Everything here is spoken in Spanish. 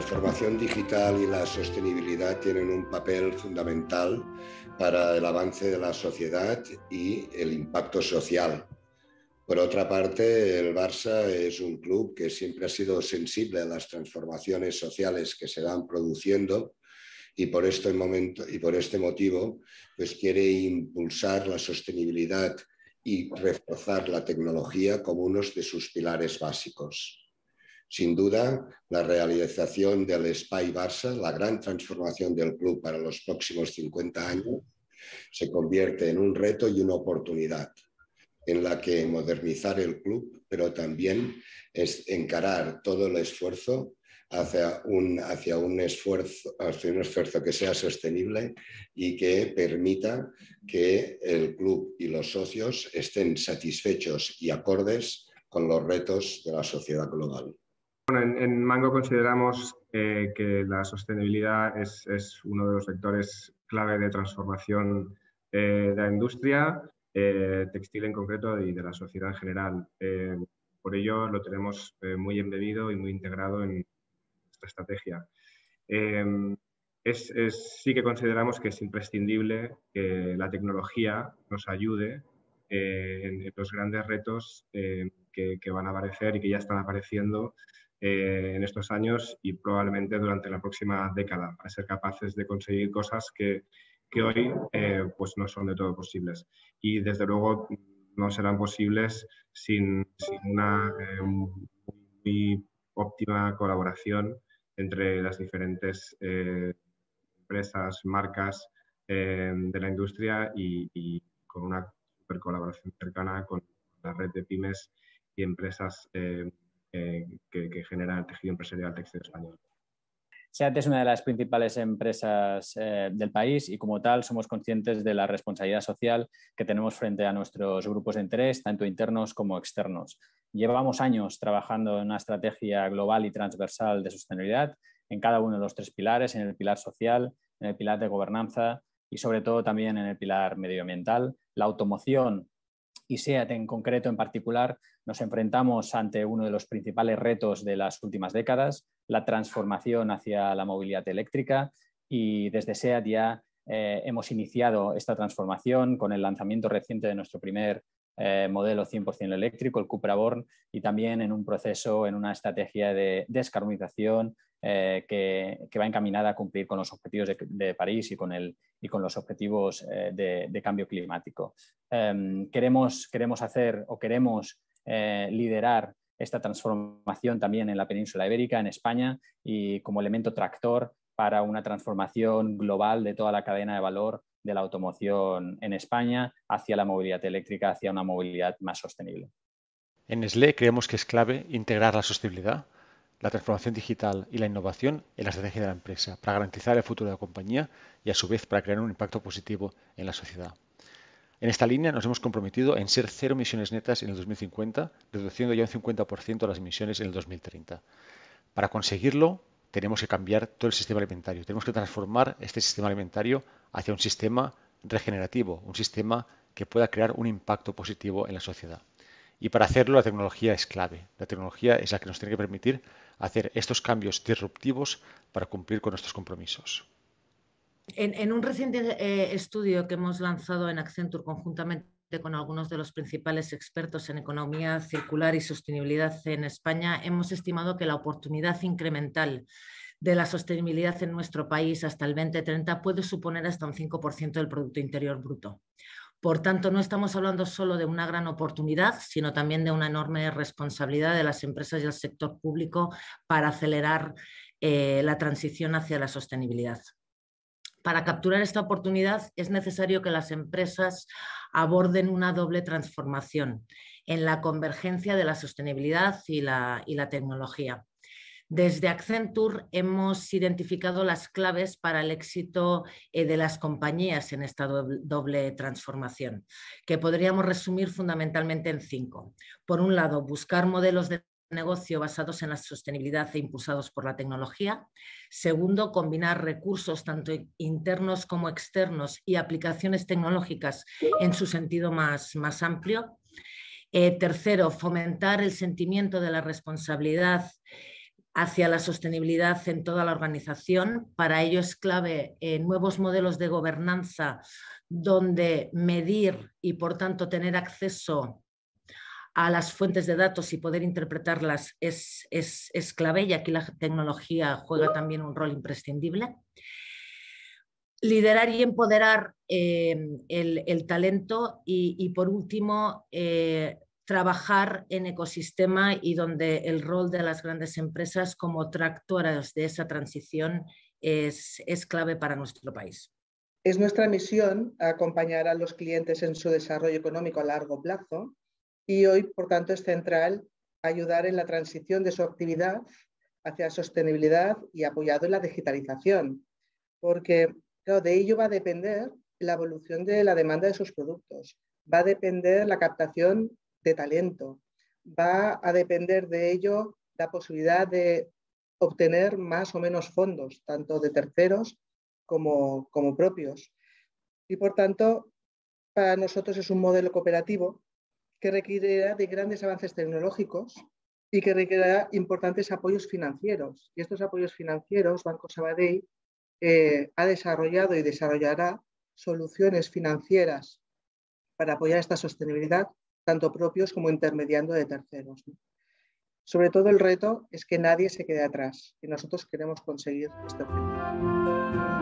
transformación digital y la sostenibilidad tienen un papel fundamental para el avance de la sociedad y el impacto social. Por otra parte, el Barça es un club que siempre ha sido sensible a las transformaciones sociales que se van produciendo y por este, y por este motivo pues quiere impulsar la sostenibilidad y reforzar la tecnología como uno de sus pilares básicos. Sin duda, la realización del Spy Barça, la gran transformación del club para los próximos 50 años, se convierte en un reto y una oportunidad en la que modernizar el club, pero también es encarar todo el esfuerzo hacia hacia un, esfuerzo, hacia un esfuerzo que sea sostenible y que permita que el club y los socios estén satisfechos y acordes con los retos de la sociedad global. Bueno, en, Mango consideramos eh, que la sostenibilidad es, uno de los sectores clave de transformación eh, de la industria, eh, textil en concreto y de la sociedad en general. por ello lo tenemos muy embebido y muy integrado en nuestra estrategia. sí que consideramos que es imprescindible que la tecnología nos ayude en los grandes retos que, van a aparecer y que ya están apareciendo eh, en estos años y probablemente durante la próxima década, para ser capaces de conseguir cosas que, que hoy eh, pues no son de todo posibles. Y desde luego no serán posibles sin, una eh, muy óptima colaboración entre las diferentes empresas, marcas de la industria y, con una super colaboración cercana con la red de pymes y empresas eh, que, genera el tejido empresarial textil español. SEAT es una de las principales empresas eh, del país y como tal somos conscientes de la responsabilidad social que tenemos frente a nuestros grupos de interés, tanto internos como externos. Llevamos años trabajando en una estrategia global y transversal de sostenibilidad en cada uno de los tres pilares, en el pilar social, en el pilar de gobernanza y sobre todo también en el pilar medioambiental. La automoción y SEAT en concreto, en particular, nos enfrentamos ante uno de los principales retos de las últimas décadas, la transformación hacia la movilidad eléctrica y desde SEAT ya eh, hemos iniciado esta transformación con el lanzamiento reciente de nuestro primer eh, modelo 100% eléctrico, el Cupra Born, y también en un proceso, en una estrategia de descarbonización eh, que, va encaminada a cumplir con los objetivos de, París y con, con los objetivos eh, de, cambio climático. Em, queremos, queremos hacer o queremos liderar esta transformación también en la península ibérica, en España, y como elemento tractor para una transformación global de toda la cadena de valor de la automoción en España hacia la movilidad eléctrica, hacia una movilidad más sostenible. En SLE creemos que es clave integrar la sostenibilidad, la transformación digital y la innovación en la estrategia de la empresa para garantizar el futuro de la compañía y a su vez para crear un impacto positivo en la sociedad. En esta línea nos hemos comprometido en ser cero emisiones netas en el 2050, reduciendo ya un 50% las emisiones en el 2030. Para conseguirlo, tenemos que cambiar todo el sistema alimentario. Tenemos que transformar este sistema alimentario hacia un sistema regenerativo, un sistema que pueda crear un impacto positivo en la sociedad. Y para hacerlo la tecnología es clave. La tecnología es la que nos tiene que permitir hacer estos cambios disruptivos para cumplir con nuestros compromisos. En, un reciente eh, estudio que hemos lanzado en Accenture conjuntamente con algunos de los principales expertos en economía circular y sostenibilidad en España, hemos estimado que la oportunidad incremental de la sostenibilidad en nuestro país hasta el 2030 puede suponer hasta un 5% del Producto Interior Bruto. Por tanto, no estamos hablando solo de una gran oportunidad, sino también de una enorme responsabilidad de las empresas y el sector público para acelerar eh, la transición hacia la sostenibilidad. Para capturar esta oportunidad es necesario que las empresas aborden una doble transformación en la convergencia de la sostenibilidad y la, tecnología. Desde Accenture hemos identificado las claves para el éxito eh, de las compañías en esta doble transformación, que podríamos resumir fundamentalmente en cinco. Por un lado, buscar modelos de negocio basados en la sostenibilidad e impulsados por la tecnología. Segundo, combinar recursos tanto internos como externos y aplicaciones tecnológicas en su sentido más, más amplio. Eh, tercero, fomentar el sentimiento de la responsabilidad hacia la sostenibilidad en toda la organización. Para ello es clave eh, nuevos modelos de gobernanza donde medir y, por tanto, tener acceso a las fuentes de datos y poder interpretarlas es, clave y aquí la tecnología juega también un rol imprescindible. Liderar y empoderar eh, el, talento y, por último, eh, trabajar en ecosistema y donde el rol de las grandes empresas como tractoras de esa transición es clave para nuestro país. Es nuestra misión acompañar a los clientes en su desarrollo económico a largo plazo y hoy, por tanto, es central ayudar en la transición de su actividad hacia la sostenibilidad y apoyado en la digitalización, porque de ello va a depender la evolución de la demanda de sus productos, va a depender la captación de talento, va a depender de ello la posibilidad de obtener más o menos fondos, tanto de terceros como, como propios. Y por tanto, para nosotros es un modelo cooperativo que requerirá de grandes avances tecnológicos y que requerirá importantes apoyos financieros. Y estos apoyos financieros, Banco Sabadell eh, ha desarrollado y desarrollará soluciones financieras para apoyar esta sostenibilidad, tanto propios como intermediando de terceros. Sobre todo el reto es que nadie se quede atrás y nosotros queremos conseguir este objetivo.